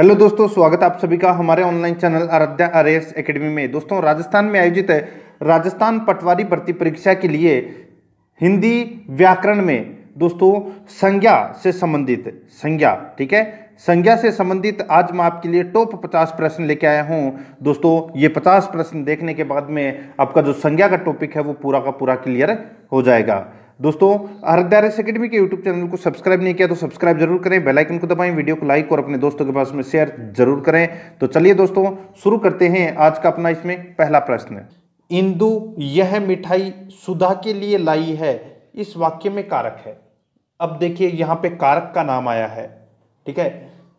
hello दोस्तों स्वागत आप सभी का हमारे online channel Aaradhya S academy में दोस्तों राजस्थान में आयोजित है राजस्थान पटवारी भर्ती परीक्षा के लिए हिंदी व्याकरण में दोस्तों संज्ञा से संबंधित संज्ञा ठीक है संज्ञा से संबंधित आज मैं आपके लिए टॉप पचास प्रश्न लेके आया हूं दोस्तों ये पचास प्रश्न देखने के बाद में आपका जो संज्ञा का टॉपिक है वो पूरा का पूरा क्लियर हो जाएगा दोस्तों हरदारिस अकेडमी के यूट्यूब चैनल को सब्सक्राइब नहीं किया तो सब्सक्राइब जरूर करें आइकन को दबाएं वीडियो को लाइक और अपने दोस्तों के पास में शेयर जरूर करें तो चलिए दोस्तों शुरू करते हैं आज का अपना इसमें पहला प्रश्न इंदु यह मिठाई सुधा के लिए लाई है इस वाक्य में कारक है अब देखिए यहाँ पे कारक का नाम आया है ठीक है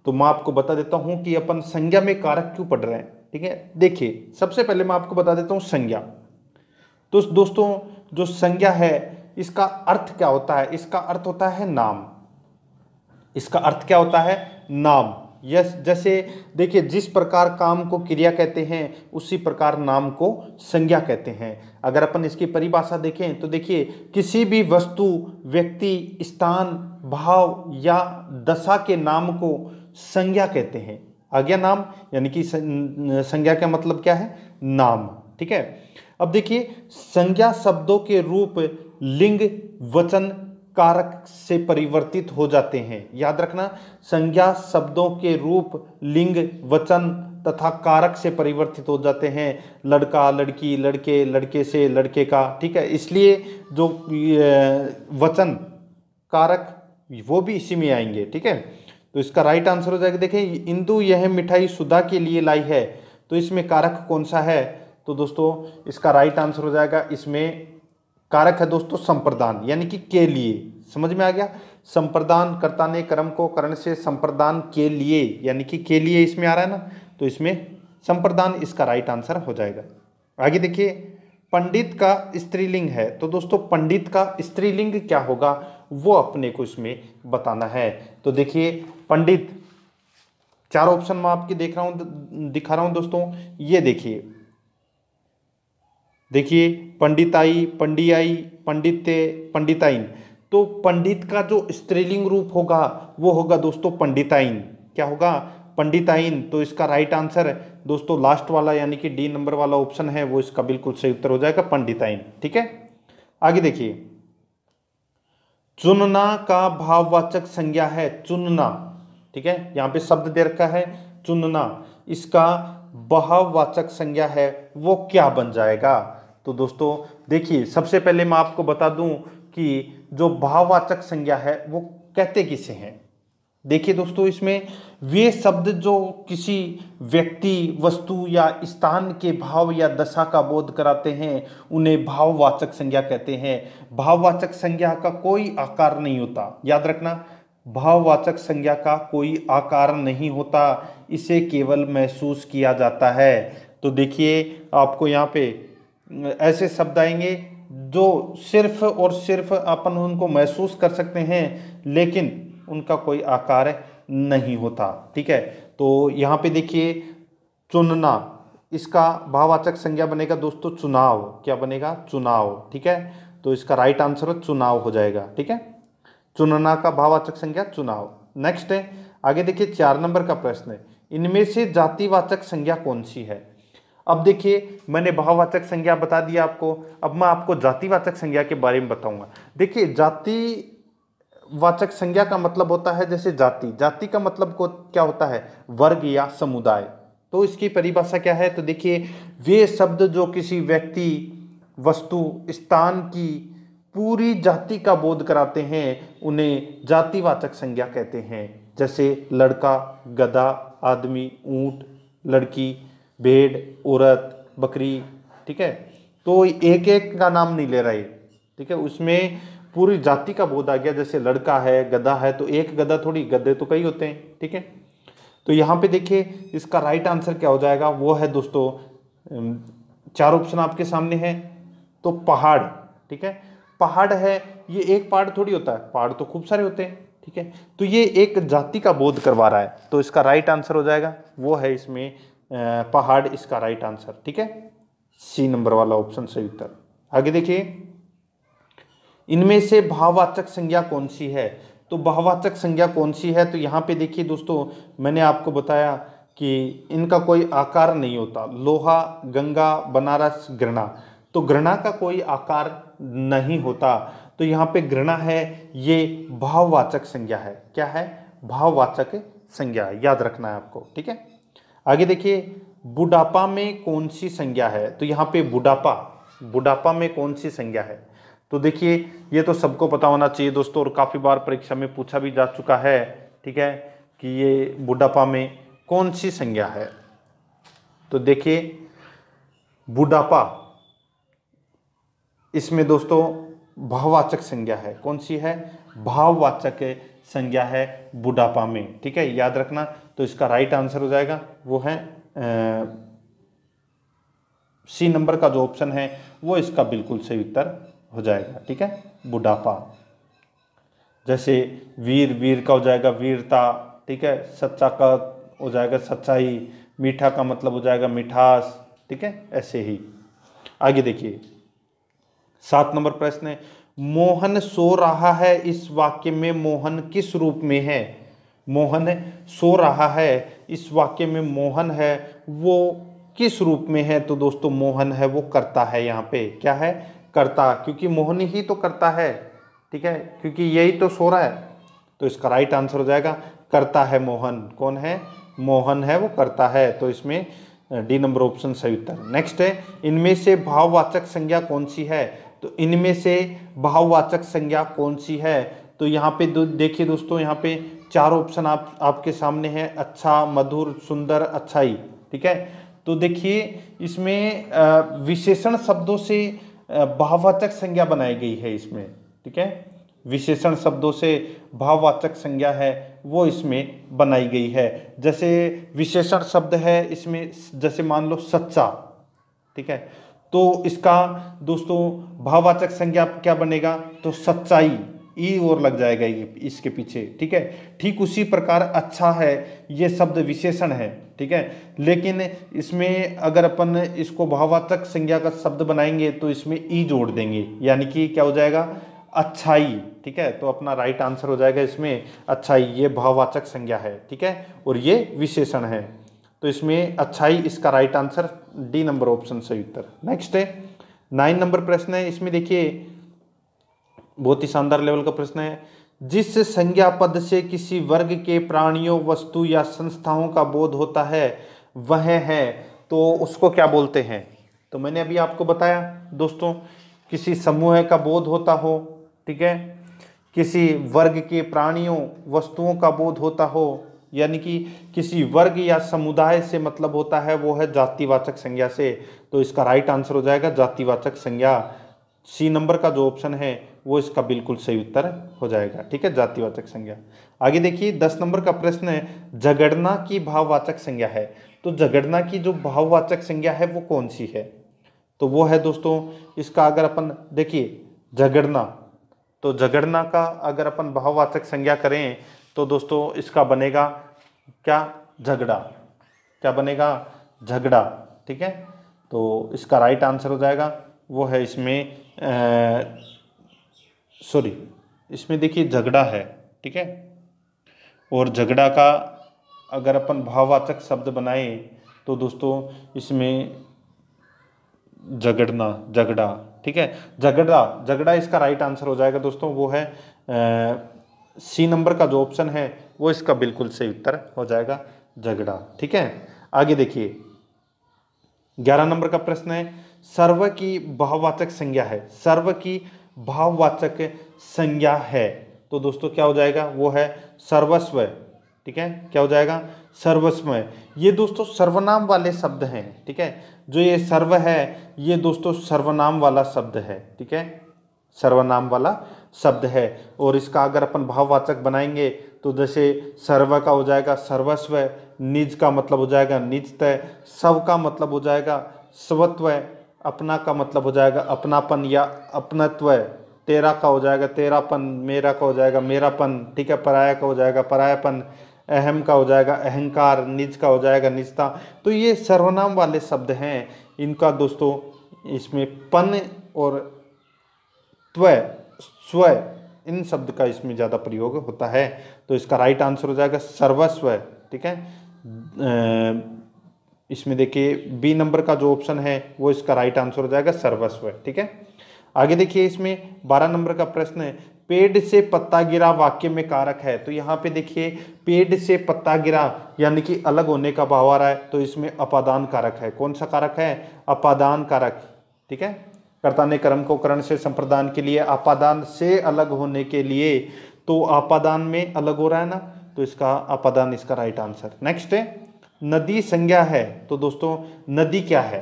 तो मैं आपको बता देता हूँ कि अपन संज्ञा में कारक क्यों पढ़ रहे हैं ठीक है देखिए सबसे पहले मैं आपको बता देता हूँ संज्ञा तो दोस्तों जो संज्ञा है इसका अर्थ क्या होता है इसका अर्थ होता है नाम इसका अर्थ क्या होता है नाम यस जैसे देखिए जिस प्रकार काम को क्रिया कहते हैं उसी प्रकार नाम को संज्ञा कहते हैं अगर अपन इसकी परिभाषा देखें तो देखिए किसी भी वस्तु व्यक्ति स्थान भाव या दशा के नाम को संज्ञा कहते हैं आज्ञा नाम यानी कि संज्ञा का मतलब क्या है नाम ठीक है अब देखिए संज्ञा शब्दों के रूप लिंग वचन कारक से परिवर्तित हो जाते हैं याद रखना संज्ञा शब्दों के रूप लिंग वचन तथा कारक से परिवर्तित हो जाते हैं लड़का लड़की लड़के लड़के से लड़के का ठीक है इसलिए जो वचन कारक वो भी इसी में आएंगे ठीक है तो इसका राइट आंसर हो जाएगा देखें इंदु यह मिठाई सुधा के लिए लाई है तो इसमें कारक कौन सा है तो दोस्तों इसका राइट आंसर हो जाएगा इसमें कारक है दोस्तों संप्रदान यानी कि के लिए समझ में आ गया संप्रदान कर्ता ने कर्म को करण से संप्रदान के लिए यानी कि के लिए इसमें आ रहा है ना तो इसमें संप्रदान इसका राइट आंसर हो जाएगा आगे देखिए पंडित का स्त्रीलिंग है तो दोस्तों पंडित का स्त्रीलिंग क्या होगा वो अपने को इसमें बताना है तो देखिए पंडित चार ऑप्शन मैं आपके देख रहा हूँ दिखा रहा हूँ दोस्तों ये देखिए देखिए पंडिताई पंडियाई पंडित्य पंडिताइन तो पंडित का जो स्त्रीलिंग रूप होगा वो होगा दोस्तों पंडिताइन क्या होगा पंडिताइन तो इसका राइट आंसर दोस्तों लास्ट वाला यानी कि डी नंबर वाला ऑप्शन है वो इसका बिल्कुल सही उत्तर हो जाएगा पंडिताइन ठीक है आगे देखिए चुनना का भाववाचक संज्ञा है चुनना ठीक है यहाँ पे शब्द दे रखा है चुनना इसका बहाववाचक संज्ञा है वो क्या बन जाएगा तो दोस्तों देखिए सबसे पहले मैं आपको बता दूं कि जो भाववाचक संज्ञा है वो कहते किसे हैं देखिए दोस्तों इसमें वे शब्द जो किसी व्यक्ति वस्तु या स्थान के भाव या दशा का बोध कराते हैं उन्हें भाववाचक संज्ञा कहते हैं भाववाचक संज्ञा का कोई आकार नहीं होता याद रखना भाववाचक संज्ञा का कोई आकार नहीं होता इसे केवल महसूस किया जाता है तो देखिए आपको यहाँ पे ऐसे शब्द आएंगे जो सिर्फ और सिर्फ अपन उनको महसूस कर सकते हैं लेकिन उनका कोई आकार नहीं होता ठीक है तो यहाँ पे देखिए चुनना इसका भाववाचक संज्ञा बनेगा दोस्तों चुनाव क्या बनेगा चुनाव ठीक है तो इसका राइट आंसर चुनाव हो जाएगा ठीक है चुनना का भाववाचक संज्ञा चुनाव नेक्स्ट है आगे देखिए चार नंबर का प्रश्न है इनमें से जातिवाचक संज्ञा कौन सी है अब देखिए मैंने भाववाचक संज्ञा बता दिया आपको अब मैं आपको जातिवाचक संज्ञा के बारे में बताऊंगा देखिए जाति वाचक संज्ञा का मतलब होता है जैसे जाति जाति का मतलब को क्या होता है वर्ग या समुदाय तो इसकी परिभाषा क्या है तो देखिए वे शब्द जो किसी व्यक्ति वस्तु स्थान की पूरी जाति का बोध कराते हैं उन्हें जातिवाचक संज्ञा कहते हैं जैसे लड़का गधा आदमी ऊंट लड़की भेड़ औरत बकरी ठीक है तो एक एक का नाम नहीं ले रहा है ठीक है उसमें पूरी जाति का बोध आ गया जैसे लड़का है गधा है तो एक गधा थोड़ी गधे तो कई होते हैं ठीक है तो यहाँ पे देखिए इसका राइट आंसर क्या हो जाएगा वो है दोस्तों चार ऑप्शन आपके सामने है तो पहाड़ ठीक है पहाड़ है ये एक पहाड़ थोड़ी होता है पहाड़ तो खूब सारे होते हैं ठीक है तो ये एक जाति का बोध करवा रहा है तो इसका राइट आंसर हो जाएगा वो है इसमें पहाड़ इसका राइट आंसर ठीक है सी नंबर वाला ऑप्शन सही उत्तर आगे देखिए इनमें से भाववाचक संज्ञा कौन सी है तो भाववाचक संज्ञा कौन सी है तो यहाँ पे देखिए दोस्तों मैंने आपको बताया कि इनका कोई आकार नहीं होता लोहा गंगा बनारस घृणा तो घृणा का कोई आकार नहीं होता तो यहाँ पे घृणा है ये भाववाचक संज्ञा है क्या है भाववाचक संज्ञा याद रखना है आपको ठीक है आगे देखिए बुढ़ापा में कौन सी संज्ञा है तो यहाँ पे बुढ़ापा बुढ़ापा में कौन सी संज्ञा है तो देखिए ये तो सबको पता होना चाहिए दोस्तों और काफ़ी बार परीक्षा में पूछा भी जा चुका है ठीक है कि ये बुढ़ापा में कौन सी संज्ञा है तो देखिए बुढ़ापा इसमें दोस्तों भाववाचक संज्ञा है कौन सी है भाववाचक संज्ञा है बुढ़ापा में ठीक है याद रखना तो इसका राइट आंसर हो जाएगा वो है सी नंबर का जो ऑप्शन है वो इसका बिल्कुल सही उत्तर हो जाएगा ठीक है बुढ़ापा जैसे वीर वीर का हो जाएगा वीरता ठीक है सच्चा का हो जाएगा सच्चाई मीठा का मतलब हो जाएगा मिठास ठीक है ऐसे ही आगे देखिए सात नंबर प्रश्न है मोहन सो रहा है इस वाक्य में मोहन किस रूप में है मोहन सो रहा है इस वाक्य में मोहन है वो किस रूप में है तो दोस्तों मोहन है वो करता है यहाँ पे क्या है करता क्योंकि मोहन ही तो करता है ठीक है क्योंकि यही तो सो रहा है तो इसका राइट आंसर हो जाएगा करता है मोहन कौन है मोहन है वो करता है तो इसमें डी नंबर ऑप्शन सही उत्तर नेक्स्ट है इनमें से भाववाचक संज्ञा कौन सी है तो इनमें से भाववाचक संज्ञा कौन सी है तो यहाँ पे दो देखिए दोस्तों यहाँ पे चार ऑप्शन आप आपके सामने है अच्छा मधुर सुंदर अच्छाई ठीक है तो देखिए इसमें विशेषण शब्दों से भाववाचक संज्ञा बनाई गई है इसमें ठीक है विशेषण शब्दों से भाववाचक संज्ञा है वो इसमें बनाई गई है जैसे विशेषण शब्द है इसमें जैसे मान लो सच्चा ठीक है तो इसका दोस्तों भाववाचक संज्ञा क्या बनेगा तो सच्चाई ई और लग जाएगा इसके पीछे ठीक है ठीक उसी प्रकार अच्छा है ये शब्द विशेषण है ठीक है लेकिन इसमें अगर अपन इसको भाववाचक संज्ञा का शब्द बनाएंगे तो इसमें ई जोड़ देंगे यानी कि क्या हो जाएगा अच्छाई ठीक है तो अपना राइट आंसर हो जाएगा इसमें अच्छाई ये भाववाचक संज्ञा है ठीक है और ये विशेषण है तो इसमें अच्छाई इसका right answer D number option सही उत्तर नेक्स्ट है नाइन नंबर प्रश्न है इसमें देखिए बहुत ही शानदार लेवल का प्रश्न है जिस संज्ञा पद से किसी वर्ग के प्राणियों वस्तु या संस्थाओं का बोध होता है वह है तो उसको क्या बोलते हैं तो मैंने अभी आपको बताया दोस्तों किसी समूह का बोध होता हो ठीक है किसी वर्ग के प्राणियों वस्तुओं का बोध होता हो यानी कि किसी वर्ग या समुदाय से मतलब होता है वो है जातिवाचक संज्ञा से तो इसका राइट आंसर हो जाएगा जातिवाचक संज्ञा सी नंबर का जो ऑप्शन है वो इसका बिल्कुल सही उत्तर हो जाएगा ठीक है जातिवाचक संज्ञा आगे देखिए दस नंबर का प्रश्न है झगड़ना की भाववाचक संज्ञा है तो झगड़ना की जो भाववाचक संज्ञा है वो कौन सी है तो वो है दोस्तों इसका अगर अपन देखिए झगड़ना तो झगड़ना का अगर अपन भाववाचक संज्ञा करें तो दोस्तों इसका बनेगा क्या झगड़ा क्या बनेगा झगड़ा ठीक है तो इसका राइट आंसर हो जाएगा वो है इसमें सॉरी इसमें देखिए झगड़ा है ठीक है और झगड़ा का अगर अपन भाववाचक शब्द बनाए तो दोस्तों इसमें झगड़ना झगड़ा ठीक है झगड़ा झगड़ा इसका राइट आंसर हो जाएगा दोस्तों वो है सी नंबर का जो ऑप्शन है वो इसका बिल्कुल सही उत्तर हो जाएगा झगड़ा ठीक है आगे देखिए ग्यारह नंबर का प्रश्न है सर्व की भाववाचक संज्ञा है सर्व की भाववाचक संज्ञा है तो दोस्तों क्या हो जाएगा वो है सर्वस्व ठीक है क्या हो जाएगा सर्वस्व ये दोस्तों सर्वनाम वाले शब्द हैं ठीक है जो ये सर्व है ये दोस्तों सर्वनाम वाला शब्द है ठीक है सर्वनाम वाला शब्द है और इसका अगर अपन भाववाचक बनाएंगे तो जैसे सर्व का हो जाएगा सर्वस्व निज का मतलब हो जाएगा निजतय सब का मतलब हो जाएगा स्वत्व अपना का मतलब हो जाएगा अपनापन या अपनत्व तेरा का हो जाएगा तेरापन मेरा का हो जाएगा मेरापन ठीक है पराया का हो जाएगा परायापन अहम का हो जाएगा अहंकार निज का हो जाएगा निजता तो ये सर्वनाम वाले शब्द हैं इनका दोस्तों इसमें पन और त्व स्व इन शब्द का इसमें ज़्यादा प्रयोग होता है तो इसका राइट आंसर हो जाएगा सर्वस्व ठीक है इसमें देखिए बी नंबर का जो ऑप्शन है वो इसका राइट आंसर हो जाएगा सर्वस्व ठीक है आगे देखिए इसमें बारह नंबर का प्रश्न है पेड़ से पत्ता गिरा वाक्य में कारक है तो यहाँ पे देखिए पेड़ से पत्ता गिरा यानी कि अलग होने का भाव आ रहा है तो इसमें अपादान कारक है कौन सा कारक है अपादान कारक ठीक है कर्ता ने कर्म को करण से संप्रदान के लिए आपादान से अलग होने के लिए तो आपादान में अलग हो रहा है ना तो इसका आपादान इसका राइट आंसर नेक्स्ट है नदी संज्ञा है तो दोस्तों नदी क्या है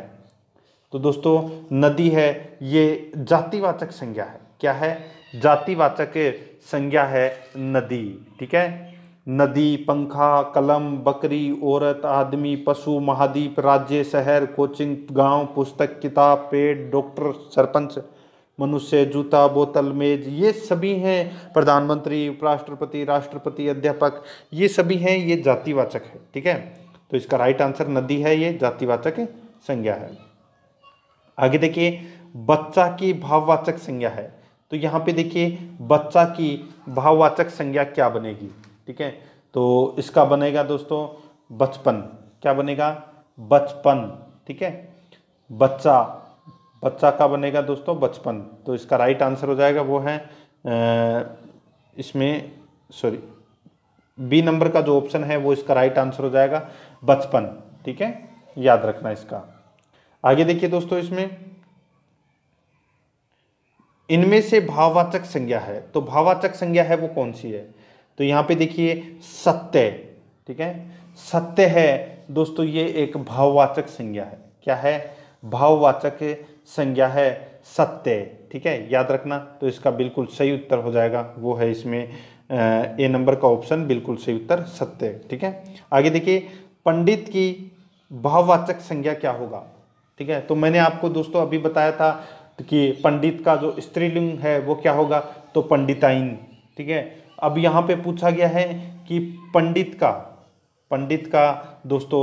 तो दोस्तों नदी है ये जातिवाचक संज्ञा है क्या है जातिवाचक संज्ञा है नदी ठीक है नदी पंखा कलम बकरी औरत आदमी पशु महाद्वीप राज्य शहर कोचिंग गांव पुस्तक किताब पेड़ डॉक्टर सरपंच मनुष्य जूता बोतल मेज ये सभी हैं प्रधानमंत्री उपराष्ट्रपति राष्ट्रपति अध्यापक ये सभी हैं ये जातिवाचक है ठीक है तो इसका राइट आंसर नदी है ये जातिवाचक संज्ञा है आगे देखिए बच्चा की भाववाचक संज्ञा है तो यहाँ पे देखिए बच्चा की भाववाचक संज्ञा क्या बनेगी ठीक है तो इसका बनेगा दोस्तों बचपन क्या बनेगा बचपन ठीक है बच्चा बच्चा का बनेगा दोस्तों बचपन तो इसका राइट आंसर हो जाएगा वो है इसमें सॉरी बी नंबर का जो ऑप्शन है वो इसका राइट आंसर हो जाएगा बचपन ठीक है याद रखना इसका आगे देखिए दोस्तों इसमें इनमें से भाववाचक संज्ञा है तो भाववाचक संज्ञा है वो कौन सी है तो यहाँ पे देखिए सत्य ठीक है सत्य है दोस्तों ये एक भाववाचक संज्ञा है क्या है भाववाचक संज्ञा है सत्य ठीक है याद रखना तो इसका बिल्कुल सही उत्तर हो जाएगा वो है इसमें ए नंबर का ऑप्शन बिल्कुल सही उत्तर सत्य ठीक है आगे देखिए पंडित की भाववाचक संज्ञा क्या होगा ठीक है तो मैंने आपको दोस्तों अभी बताया था कि पंडित का जो स्त्रीलिंग है वो क्या होगा तो पंडिताइन ठीक है अब यहाँ पे पूछा गया है कि पंडित का पंडित का दोस्तों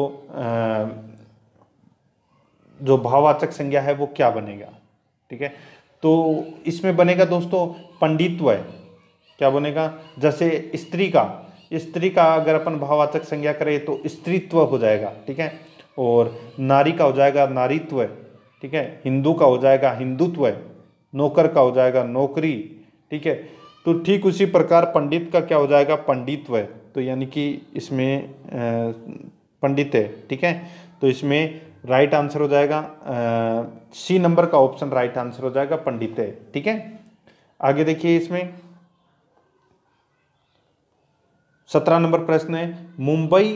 जो भाववाचक संज्ञा है वो क्या बनेगा ठीक है तो इसमें बनेगा दोस्तों पंडित्व क्या बनेगा जैसे स्त्री का स्त्री का अगर अपन भाववाचक संज्ञा करें तो स्त्रीत्व हो जाएगा ठीक है और नारी का हो जाएगा नारीत्व ठीक है हिंदू का हो जाएगा हिंदुत्व नौकर का हो जाएगा नौकरी ठीक है तो ठीक उसी प्रकार पंडित का क्या हो जाएगा पंडित्व तो यानी कि इसमें पंडित है ठीक है तो इसमें राइट आंसर हो जाएगा सी नंबर का ऑप्शन राइट आंसर हो जाएगा पंडित है ठीक है आगे देखिए इसमें सत्रह नंबर प्रश्न है मुंबई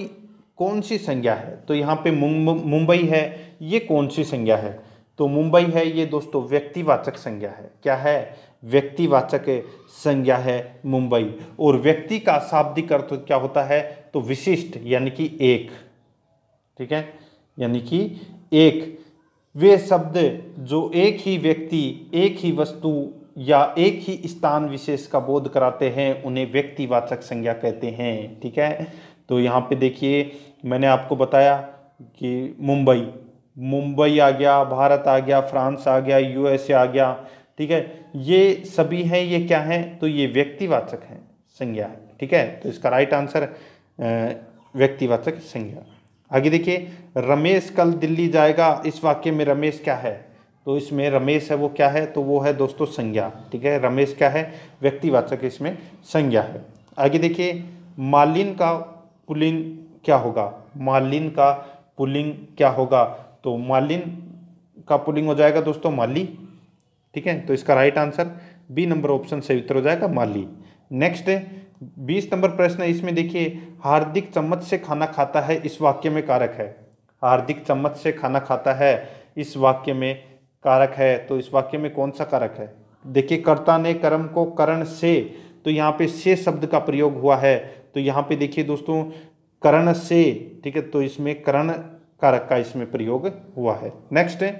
कौन सी संज्ञा है तो यहाँ पे मुंबई है ये कौन सी संज्ञा है तो मुंबई है ये दोस्तों व्यक्तिवाचक संज्ञा है क्या है व्यक्तिवाचक संज्ञा है मुंबई और व्यक्ति का शाब्दिक अर्थ क्या होता है तो विशिष्ट यानी कि एक ठीक है यानी कि एक वे शब्द जो एक ही व्यक्ति एक ही वस्तु या एक ही स्थान विशेष का बोध कराते हैं उन्हें व्यक्तिवाचक संज्ञा कहते हैं ठीक है तो यहाँ पे देखिए मैंने आपको बताया कि मुंबई मुंबई आ गया भारत आ गया फ्रांस आ गया यूएसए आ गया ठीक है ये सभी हैं ये क्या हैं तो ये व्यक्तिवाचक हैं संज्ञा ठीक है तो इसका राइट आंसर व्यक्तिवाचक संज्ञा आगे देखिए रमेश कल दिल्ली जाएगा इस वाक्य में रमेश क्या है तो इसमें रमेश है वो क्या है तो वो है दोस्तों संज्ञा ठीक है रमेश क्या है व्यक्तिवाचक इसमें संज्ञा है आगे देखिए मालिन का पुलिंग क्या होगा मालिन का पुलिंग क्या होगा तो मालिन का पुलिंग हो जाएगा दोस्तों माली ठीक है तो इसका right answer B number option सही उत्तर हो जाएगा माली नेक्स्ट बीस नंबर प्रश्न है इसमें देखिए हार्दिक चम्मच से खाना खाता है इस वाक्य में कारक है हार्दिक चम्मच से खाना खाता है इस वाक्य में कारक है तो इस वाक्य में कौन सा कारक है देखिए कर्ता ने कर्म को करण से तो यहाँ पे से शब्द का प्रयोग हुआ है तो यहाँ पे देखिए दोस्तों करण से ठीक है तो इसमें करण कारक का इसमें प्रयोग हुआ है नेक्स्ट है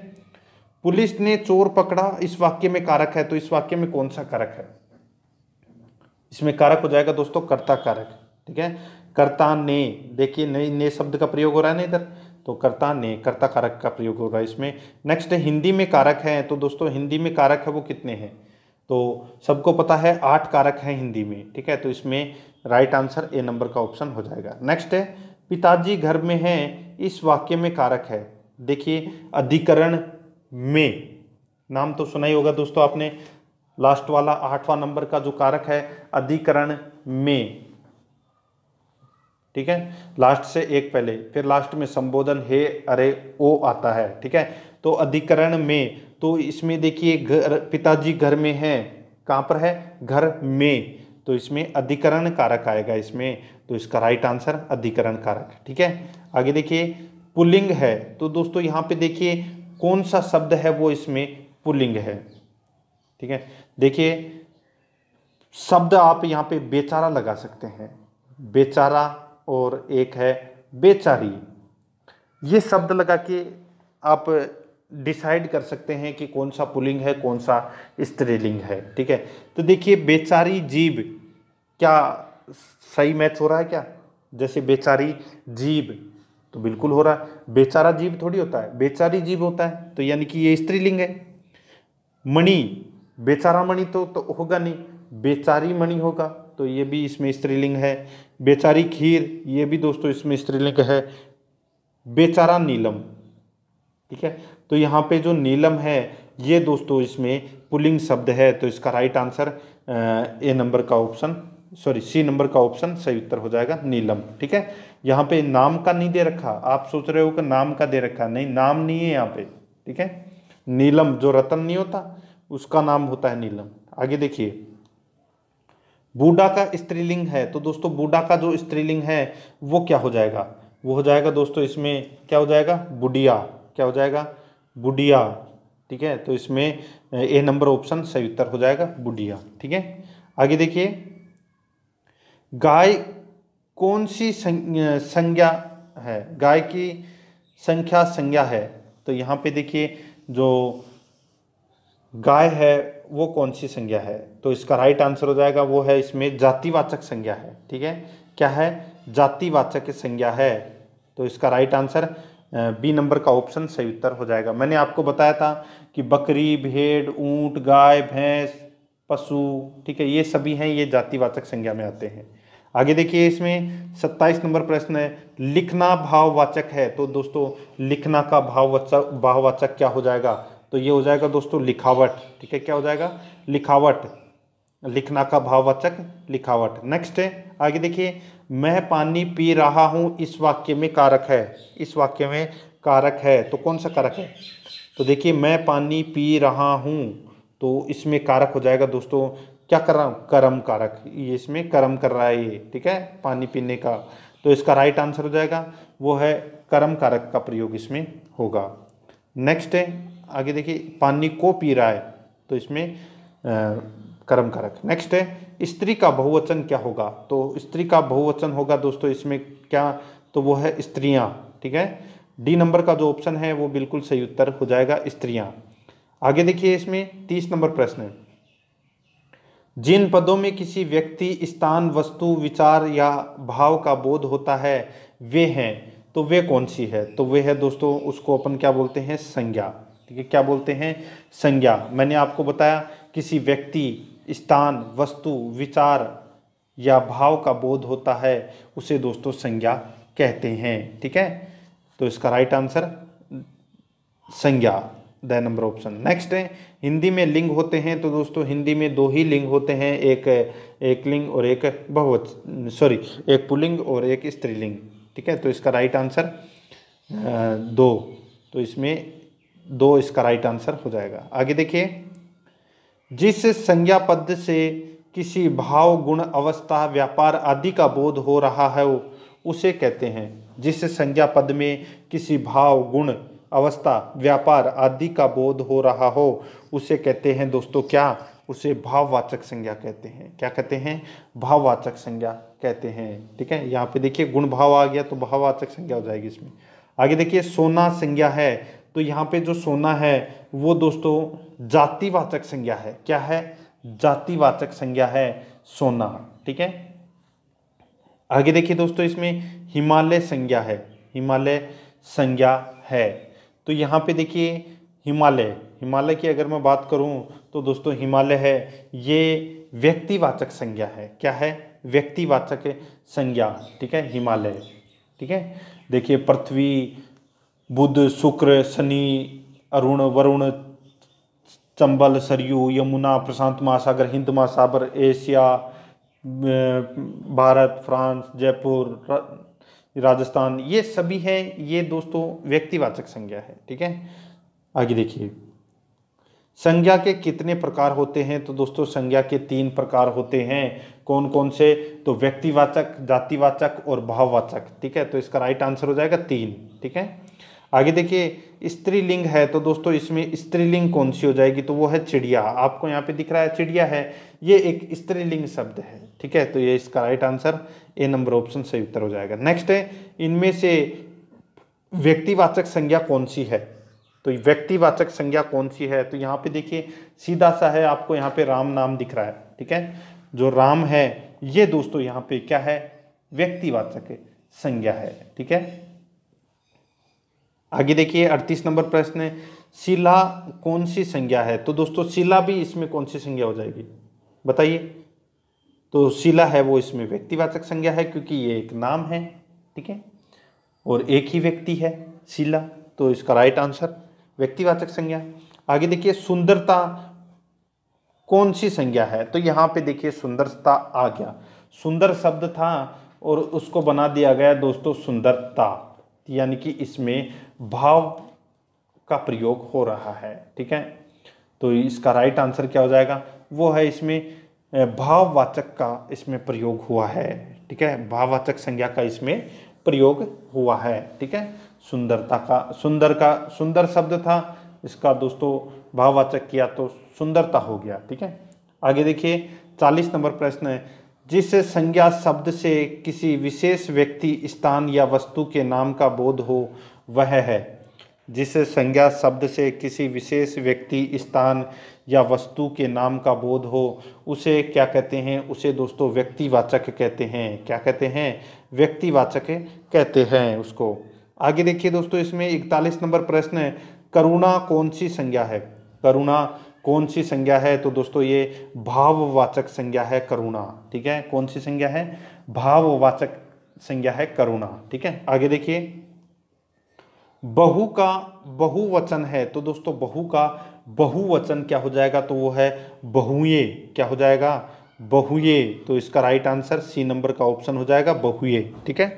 पुलिस ने चोर पकड़ा इस वाक्य में कारक है तो इस वाक्य में कौन सा कारक है इसमें कारक हो जाएगा दोस्तों कर्ता कारक ठीक है कर्ता ने देखिए ने ने शब्द का प्रयोग हो रहा है ना इधर तो कर्ता ने कर्ता कारक का प्रयोग हो रहा है इसमें नेक्स्ट हिंदी में कारक है तो दोस्तों हिंदी में कारक है वो कितने हैं तो सबको पता है आठ कारक हैं हिंदी में ठीक है तो इसमें राइट आंसर ए नंबर का ऑप्शन हो जाएगा नेक्स्ट है पिताजी घर में हैं इस वाक्य में कारक है देखिए अधिकरण में नाम तो सुना ही होगा दोस्तों आपने लास्ट वाला आठवां नंबर का जो कारक है अधिकरण में ठीक है लास्ट से एक पहले फिर लास्ट में संबोधन हे अरे ओ आता है ठीक है तो अधिकरण में तो इसमें देखिए घर पिताजी घर में है कहां पर है घर में तो इसमें अधिकरण कारक आएगा इसमें तो इसका राइट आंसर अधिकरण कारक ठीक है आगे देखिए पुलिंग है तो दोस्तों यहां पे देखिए कौन सा शब्द है वो इसमें पुलिंग है ठीक है देखिए शब्द आप यहाँ पे बेचारा लगा सकते हैं बेचारा और एक है बेचारी ये शब्द लगा के आप डिसाइड कर सकते हैं कि कौन सा पुलिंग है कौन सा स्त्रीलिंग है ठीक है तो देखिए बेचारी जीव क्या सही मैच हो रहा है क्या जैसे बेचारी जीव तो बिल्कुल हो रहा है बेचारा जीव थोड़ी होता है बेचारी जीव होता है तो यानी कि ये स्त्रीलिंग है मणि बेचारा मणि तो, तो होगा नहीं बेचारी मणि होगा तो ये भी इसमें स्त्रीलिंग है बेचारी खीर ये भी दोस्तों इसमें स्त्रीलिंग है बेचारा नीलम ठीक है तो यहाँ पे जो नीलम है ये दोस्तों इसमें पुलिंग शब्द है तो इसका राइट आंसर ए नंबर का ऑप्शन सॉरी सी नंबर का ऑप्शन सही उत्तर हो जाएगा नीलम ठीक है यहाँ पे नाम का नहीं दे रखा आप सोच रहे हो कि नाम का दे रखा नहीं नाम नहीं है यहाँ पे ठीक है नीलम जो रतन नहीं होता उसका नाम होता है नीलम आगे देखिए बूढ़ा का स्त्रीलिंग है तो दोस्तों बूढ़ा का जो स्त्रीलिंग है वो क्या हो जाएगा वो हो जाएगा दोस्तों इसमें क्या हो जाएगा बुढ़िया क्या हो जाएगा बुढ़िया ठीक है तो इसमें ए नंबर ऑप्शन सही उत्तर हो जाएगा बुढ़िया ठीक है आगे देखिए गाय कौन सी संज्ञा है गाय की संख्या संज्ञा है तो यहाँ पे देखिए जो गाय है वो कौन सी संज्ञा है तो इसका राइट आंसर हो जाएगा वो है इसमें जातिवाचक संज्ञा है ठीक है क्या है जातिवाचक संज्ञा है तो इसका राइट आंसर बी नंबर का ऑप्शन सही उत्तर हो जाएगा मैंने आपको बताया था कि बकरी भेड़ ऊंट गाय भैंस पशु ठीक है ये सभी हैं ये जातिवाचक संज्ञा में आते हैं आगे देखिए इसमें 27 नंबर प्रश्न है लिखना भाववाचक है तो दोस्तों लिखना का भाववाचक भाववाचक क्या हो जाएगा तो ये हो जाएगा दोस्तों लिखावट ठीक है क्या हो जाएगा लिखावट लिखना का भाववाचक लिखावट नेक्स्ट है आगे देखिए मैं पानी पी रहा हूँ इस वाक्य में कारक है इस वाक्य में कारक है तो कौन सा कारक है तो देखिए मैं पानी पी रहा हूँ तो इसमें कारक हो जाएगा दोस्तों क्या कर रहा हूँ कर्म कारक ये इसमें कर्म कर रहा है ये ठीक है पानी पीने का तो इसका राइट आंसर हो जाएगा वो है कर्म कारक का प्रयोग इसमें होगा नेक्स्ट है आगे देखिए पानी को पी रहा है तो इसमें कर्म कारक नेक्स्ट है स्त्री का बहुवचन क्या होगा तो स्त्री का बहुवचन होगा दोस्तों इसमें क्या तो वो है स्त्रियाँ ठीक है डी नंबर का जो ऑप्शन है वो बिल्कुल सही उत्तर हो जाएगा स्त्रियाँ आगे देखिए इसमें तीस नंबर प्रश्न है जिन पदों में किसी व्यक्ति स्थान वस्तु विचार या भाव का बोध होता है वे हैं तो वे कौन सी है तो वे है दोस्तों उसको अपन क्या बोलते हैं संज्ञा ठीक है क्या बोलते हैं संज्ञा मैंने आपको बताया किसी व्यक्ति स्थान वस्तु विचार या भाव का बोध होता है उसे दोस्तों संज्ञा कहते हैं ठीक है तो इसका राइट आंसर संज्ञा द नंबर ऑप्शन नेक्स्ट है हिंदी में लिंग होते हैं तो दोस्तों हिंदी में दो ही लिंग होते हैं एक एक लिंग और एक बहुवच सॉरी एक पुलिंग और एक स्त्रीलिंग ठीक है तो इसका राइट आंसर दो तो इसमें दो इसका राइट आंसर हो जाएगा आगे देखिए जिस संज्ञा पद से किसी भाव गुण अवस्था व्यापार आदि का बोध हो रहा है उसे कहते हैं जिस संज्ञा पद में किसी भाव गुण अवस्था व्यापार आदि का बोध हो रहा हो उसे कहते हैं दोस्तों क्या उसे भाववाचक संज्ञा कहते हैं क्या कहते हैं भाववाचक संज्ञा कहते हैं ठीक है यहाँ पे देखिए गुण भाव आ गया तो भाववाचक संज्ञा हो जाएगी इसमें आगे देखिए सोना संज्ञा है तो यहाँ पे जो सोना है वो दोस्तों जातिवाचक संज्ञा है क्या है जातिवाचक संज्ञा है सोना ठीक है आगे देखिए दोस्तों इसमें हिमालय संज्ञा है हिमालय संज्ञा है तो यहाँ पे देखिए हिमालय हिमालय की अगर मैं बात करूँ तो दोस्तों हिमालय है ये व्यक्तिवाचक संज्ञा है क्या है व्यक्तिवाचक संज्ञा ठीक है हिमालय ठीक है देखिए पृथ्वी बुध शुक्र शनि अरुण वरुण चंबल सरयू यमुना प्रशांत महासागर हिंद महासागर एशिया भारत फ्रांस जयपुर राजस्थान ये सभी है ये दोस्तों व्यक्तिवाचक संज्ञा है ठीक है आगे देखिए संज्ञा के कितने प्रकार होते हैं तो दोस्तों संज्ञा के तीन प्रकार होते हैं कौन कौन से तो व्यक्तिवाचक जातिवाचक और भाववाचक ठीक है तो इसका राइट आंसर हो जाएगा तीन ठीक है आगे देखिए स्त्रीलिंग है तो दोस्तों इसमें स्त्रीलिंग कौन सी हो जाएगी तो वो है चिड़िया आपको यहाँ पे दिख रहा है चिड़िया है ये एक स्त्रीलिंग शब्द है ठीक है तो ये इसका right answer A number option सही उत्तर हो जाएगा नेक्स्ट है इनमें से व्यक्तिवाचक संज्ञा कौन सी है तो व्यक्तिवाचक संज्ञा कौन सी है तो यहाँ पे देखिए सीधा सा है आपको यहाँ पे राम नाम दिख रहा है ठीक है जो राम है ये दोस्तों यहाँ पे क्या है व्यक्तिवाचक संज्ञा है ठीक है आगे देखिए अड़तीस नंबर प्रश्न है शिला कौन सी संज्ञा है तो दोस्तों शिला भी इसमें कौन सी संज्ञा हो जाएगी बताइए तो शिला है वो इसमें व्यक्तिवाचक संज्ञा है क्योंकि ये एक नाम है ठीक है और एक ही व्यक्ति है शिला तो इसका राइट आंसर व्यक्तिवाचक संज्ञा आगे देखिए सुंदरता कौन सी संज्ञा है तो यहाँ पे देखिए सुंदरता आ गया सुंदर शब्द था और उसको बना दिया गया दोस्तों सुंदरता यानी कि इसमें भाव का प्रयोग हो रहा है ठीक है तो इसका राइट आंसर क्या हो जाएगा वो है इसमें भाववाचक का इसमें प्रयोग हुआ है ठीक है भाववाचक संज्ञा का इसमें प्रयोग हुआ है ठीक है सुंदरता का सुंदर का सुंदर शब्द था इसका दोस्तों भाववाचक किया तो सुंदरता हो गया ठीक है आगे देखिए चालीस नंबर प्रश्न है जिस संज्ञा शब्द से किसी विशेष व्यक्ति स्थान या वस्तु के नाम का बोध हो वह है जिस संज्ञा शब्द से किसी विशेष व्यक्ति स्थान या वस्तु के नाम का बोध हो उसे क्या कहते हैं उसे दोस्तों व्यक्तिवाचक कहते हैं क्या कहते हैं व्यक्तिवाचक कहते हैं उसको आगे देखिए दोस्तों इसमें इकतालीस नंबर प्रश्न है करुणा कौन सी संज्ञा है करुणा कौन सी संज्ञा है तो दोस्तों ये भाववाचक संज्ञा है करुणा ठीक है कौन सी संज्ञा है भाववाचक संज्ञा है करुणा ठीक है आगे देखिए बहु का बहुवचन है तो दोस्तों बहु का बहुवचन क्या हो जाएगा तो वो है बहुए क्या हो जाएगा बहुए तो इसका राइट आंसर सी नंबर का ऑप्शन हो जाएगा बहुए ठीक है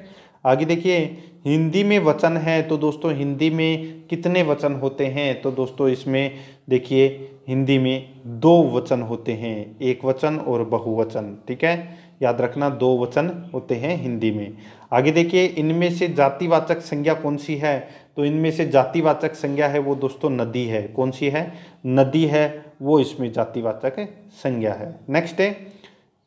आगे देखिए हिंदी में वचन है तो दोस्तों हिंदी में कितने वचन होते हैं तो दोस्तों इसमें देखिए हिंदी में दो वचन होते हैं एक वचन और बहुवचन ठीक है याद रखना दो वचन होते हैं हिंदी में आगे देखिए इनमें से जातिवाचक संज्ञा कौन सी है तो इनमें से जातिवाचक संज्ञा है वो दोस्तों नदी है कौन सी है नदी है वो इसमें जातिवाचक संज्ञा है नेक्स्ट है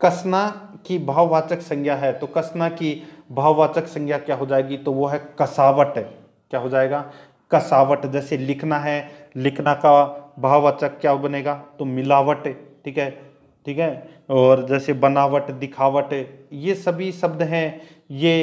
कसना की भाववाचक संज्ञा है तो कसना की भाववाचक संज्ञा क्या हो जाएगी तो वो है कसावट क्या हो जाएगा कसावट जैसे लिखना है लिखना का भाववाचक क्या बनेगा तो मिलावट ठीक है ठीक है और जैसे बनावट दिखावट ये सभी शब्द हैं ये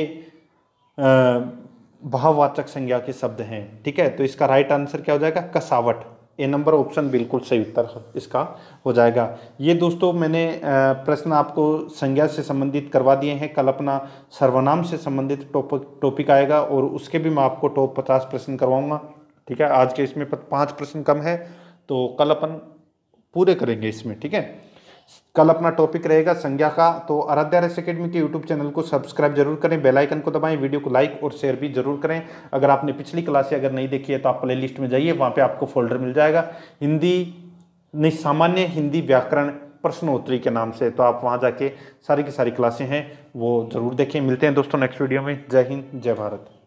भाववाचक संज्ञा के शब्द हैं ठीक है तो इसका राइट आंसर क्या हो जाएगा कसावट ए नंबर ऑप्शन बिल्कुल सही उत्तर इसका हो जाएगा ये दोस्तों मैंने प्रश्न आपको संज्ञा से संबंधित करवा दिए हैं कल अपना सर्वनाम से संबंधित टॉपिक टॉपिक आएगा और उसके भी मैं आपको टॉप पचास प्रश्न करवाऊंगा ठीक है आज के इसमें पाँच प्रश्न कम है तो कल अपन पूरे करेंगे इसमें ठीक है कल अपना टॉपिक रहेगा संज्ञा का तो आराध्या रस अकेडमी के यूट्यूब चैनल को सब्सक्राइब जरूर करें बेल आइकन को दबाएं वीडियो को लाइक और शेयर भी जरूर करें अगर आपने पिछली क्लासें अगर नहीं देखी है तो आप प्लेलिस्ट में जाइए वहाँ पे आपको फोल्डर मिल जाएगा हिंदी नहीं सामान्य हिंदी व्याकरण प्रश्नोत्तरी के नाम से तो आप वहाँ जाके सारी की सारी क्लासें हैं वो जरूर देखें मिलते हैं दोस्तों नेक्स्ट वीडियो में जय हिंद जय भारत